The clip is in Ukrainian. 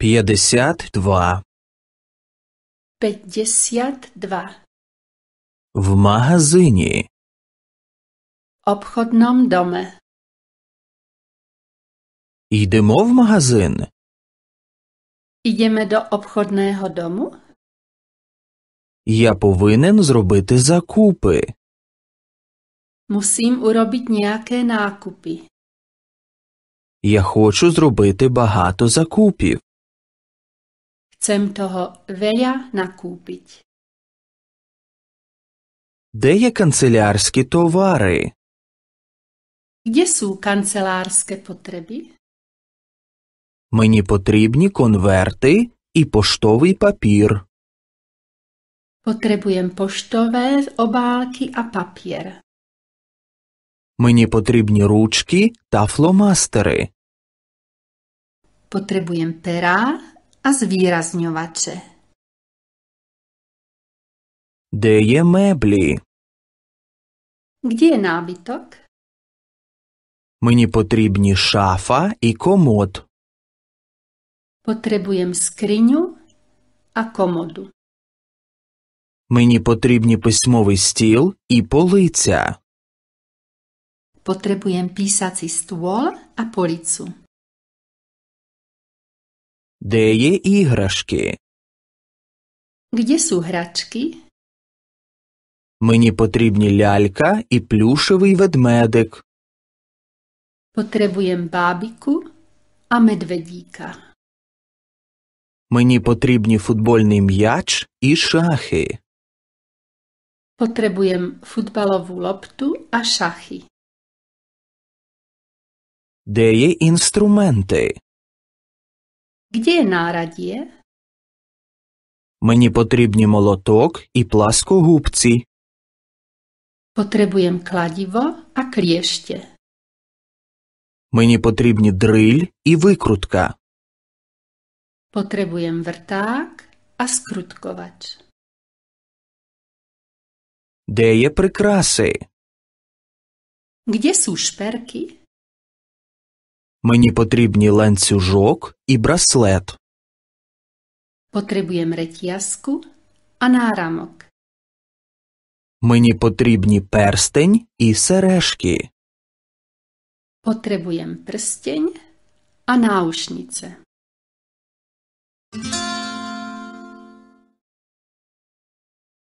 П'ятдесят два. П'ятдесят два. В магазині. Обходном доме. Йдемо в магазин. Ідемо до обходного дому. Я повинен зробити закупи. Мусім уробити ніяке накупи. Я хочу зробити багато закупів. Chcem toho veľa nakúpiť. Де є канцелярські товари? Де су канцелярські потреби? Мені потрібні конверти і поштовий папір. Потребуєм поштове обалки а папір. Мені потрібні ручки та фломастери. Потребуєм пера a zvýrazňovače. Де є меблі? Где є набиток? Мені потрібні шафа і комод. Потребуєм скриню а комоду. Мені потрібні письмовий стіл і полиця. Потребуєм писаcí stôl a policu. Де є іграшки? Где су грачки? Мені потрібні лялька і плюшевий ведмедик. Потребуєм бабіку, а медведіка. Мені потрібні футбольний м'яч і шахи. Потребуєм футболову лопту, а шахи. Де є інструменти? Kde je náradie? Мені потрібні молоток і пласкогубці. Potrebujem kladivo a kliešte. Мені потрібні дриль і викрутка. Potrebujem vrták a skrutkovač. Де je прикраси? Kde sú šperky? Мені потрібні ланцюжок і браслет. Potrebujeme ретязку а нарамок. Мені потрібні перстень і сережки. Potrebujem prsteň а наушниця.